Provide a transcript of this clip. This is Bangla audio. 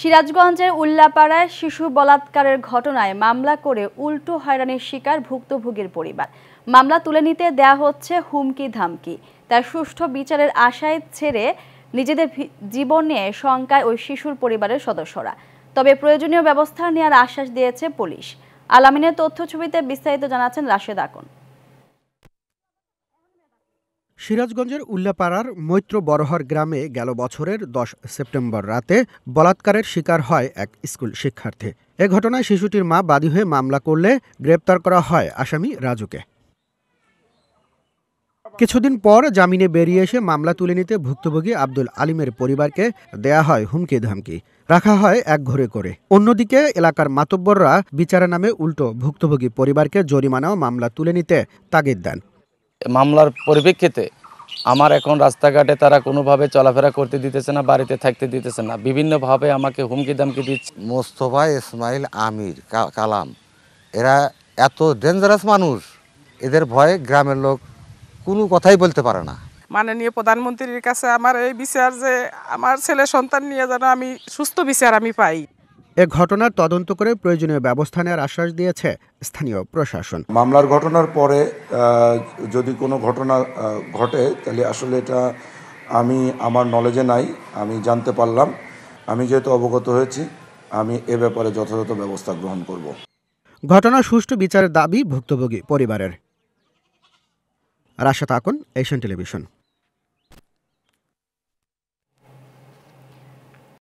সিরাজগঞ্জের উল্লাপাড়ায় শিশু বলাৎকারের ঘটনায় মামলা করে উল্টো হয়রানির শিকার ভুক্তভোগীর পরিবার মামলা তুলে নিতে দেয়া হচ্ছে হুমকি ধামকি তার সুষ্ঠু বিচারের আশায় ছেড়ে নিজেদের জীবন নিয়ে শঙ্কায় ওই শিশুর পরিবারের সদস্যরা তবে প্রয়োজনীয় ব্যবস্থা নেওয়ার আশ্বাস দিয়েছে পুলিশ আলামিনের তথ্য ছবিতে বিস্তারিত জানাচ্ছেন রাশেদ আকন সিরাজগঞ্জের উল্লাপাড়ার মৈত্র বরহর গ্রামে গেল বছরের দশ সেপ্টেম্বর রাতে বলাৎকারের শিকার হয় এক স্কুল শিক্ষার্থী এ ঘটনায় শিশুটির মা বাদী হয়ে মামলা করলে গ্রেপ্তার করা হয় আসামি রাজুকে কিছুদিন পর জামিনে বেরিয়ে এসে মামলা তুলে নিতে ভুক্তভোগী আব্দুল আলিমের পরিবারকে দেয়া হয় হুমকি ধামকি রাখা হয় এক ঘরে করে অন্যদিকে এলাকার মাতব্বররা বিচারের নামে উল্টো ভুক্তভোগী পরিবারকে জরিমানাও মামলা তুলে নিতে তাগিদ দেন মামলার পরিপ্রেক্ষিতে আমার এখন রাস্তাঘাটে তারা কোনোভাবে চলাফেরা করতে দিতেছে না বাড়িতে থাকতে দিতেছে না বিভিন্নভাবে আমাকে হুমকি দামকি দিচ্ছে মোস্তফা ইসমাইল আমির কালাম এরা এত ডেঞ্জারাস মানুষ এদের ভয়ে গ্রামের লোক কোনো কথাই বলতে পারে না মাননীয় প্রধানমন্ত্রীর কাছে আমার এই বিচার যে আমার ছেলে সন্তান নিয়ে যেন আমি সুস্থ বিচার আমি পাই এ ঘটনার তদন্ত করে প্রয়োজনীয় ব্যবস্থা নেওয়ার আশ্বাস দিয়েছে স্থানীয় প্রশাসন মামলার ঘটনার পরে যদি কোনো ঘটনা ঘটে তাহলে আসলে এটা আমি আমার নলেজে নাই আমি জানতে পারলাম আমি যেহেতু অবগত হয়েছি আমি এ ব্যাপারে যথাযথ ব্যবস্থা গ্রহণ করব ঘটনা সুষ্ঠু বিচারের দাবি ভুক্তভোগী পরিবারের রাশা থাকুন এশিয়ান টেলিভিশন